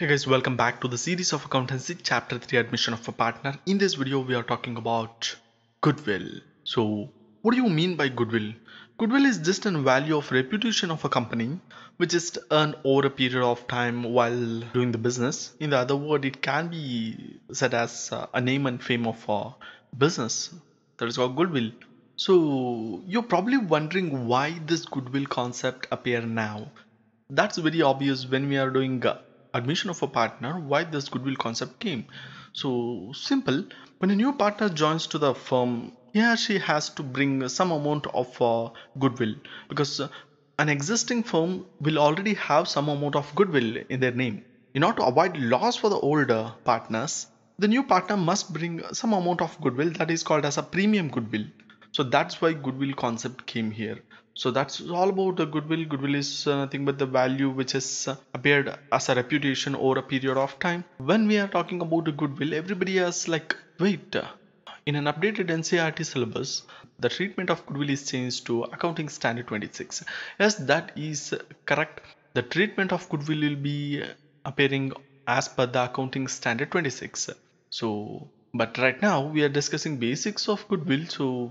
Hey guys, welcome back to the series of accountancy chapter 3 admission of a partner. In this video, we are talking about goodwill. So, what do you mean by goodwill? Goodwill is just an value of reputation of a company which is earned over a period of time while doing the business. In the other word, it can be said as uh, a name and fame of a business. That is called goodwill. So, you're probably wondering why this goodwill concept appear now. That's very obvious when we are doing uh, admission of a partner why this goodwill concept came so simple when a new partner joins to the firm he or she has to bring some amount of uh, goodwill because uh, an existing firm will already have some amount of goodwill in their name in order to avoid loss for the older partners the new partner must bring some amount of goodwill that is called as a premium goodwill so that's why goodwill concept came here so that's all about the goodwill goodwill is uh, nothing but the value which has uh, appeared as a reputation over a period of time when we are talking about the goodwill everybody is like wait uh, in an updated NCRT syllabus, the treatment of goodwill is changed to Accounting Standard 26. Yes, that is correct. The treatment of goodwill will be appearing as per the Accounting Standard 26. So but right now we are discussing basics of goodwill so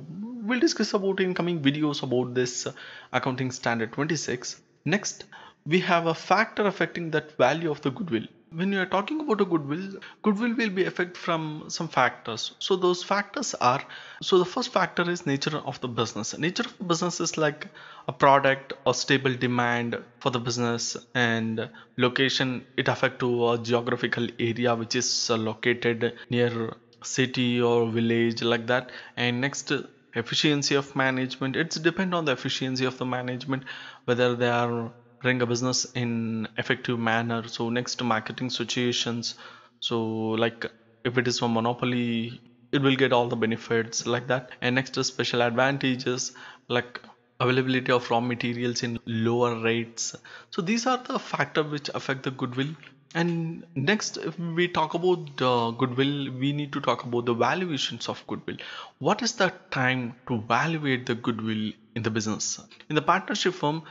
we'll discuss about in coming videos about this uh, accounting standard 26 next we have a factor affecting that value of the goodwill when you are talking about a goodwill goodwill will be affected from some factors so those factors are so the first factor is nature of the business nature of business is like a product or stable demand for the business and location it affect to a geographical area which is located near city or village like that and next efficiency of management it's depend on the efficiency of the management whether they are running a business in effective manner so next marketing situations so like if it is a monopoly it will get all the benefits like that and next special advantages like availability of raw materials in lower rates so these are the factor which affect the goodwill and next if we talk about the uh, goodwill we need to talk about the valuations of goodwill what is the time to evaluate the goodwill in the business in the partnership firm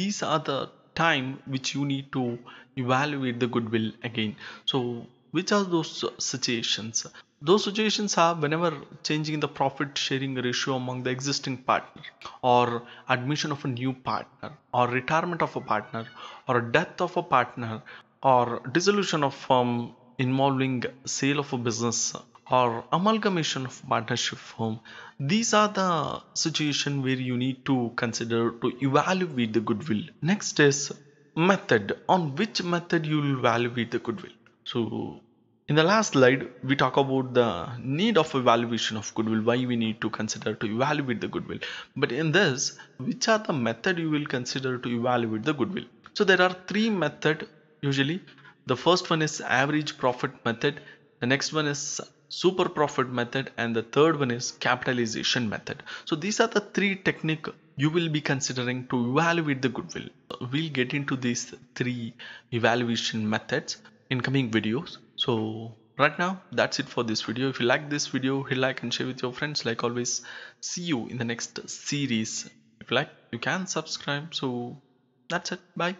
these are the time which you need to evaluate the goodwill again so which are those situations those situations are whenever changing the profit sharing ratio among the existing partner or admission of a new partner or retirement of a partner or death of a partner or dissolution of firm involving sale of a business or amalgamation of partnership firm these are the situation where you need to consider to evaluate the goodwill next is method on which method you will evaluate the goodwill so in the last slide we talk about the need of evaluation of goodwill why we need to consider to evaluate the goodwill but in this which are the method you will consider to evaluate the goodwill so there are three method usually the first one is average profit method the next one is super profit method and the third one is capitalization method so these are the three technique you will be considering to evaluate the goodwill we'll get into these three evaluation methods in coming videos so right now that's it for this video if you like this video hit like and share with your friends like always see you in the next series if you like you can subscribe so that's it bye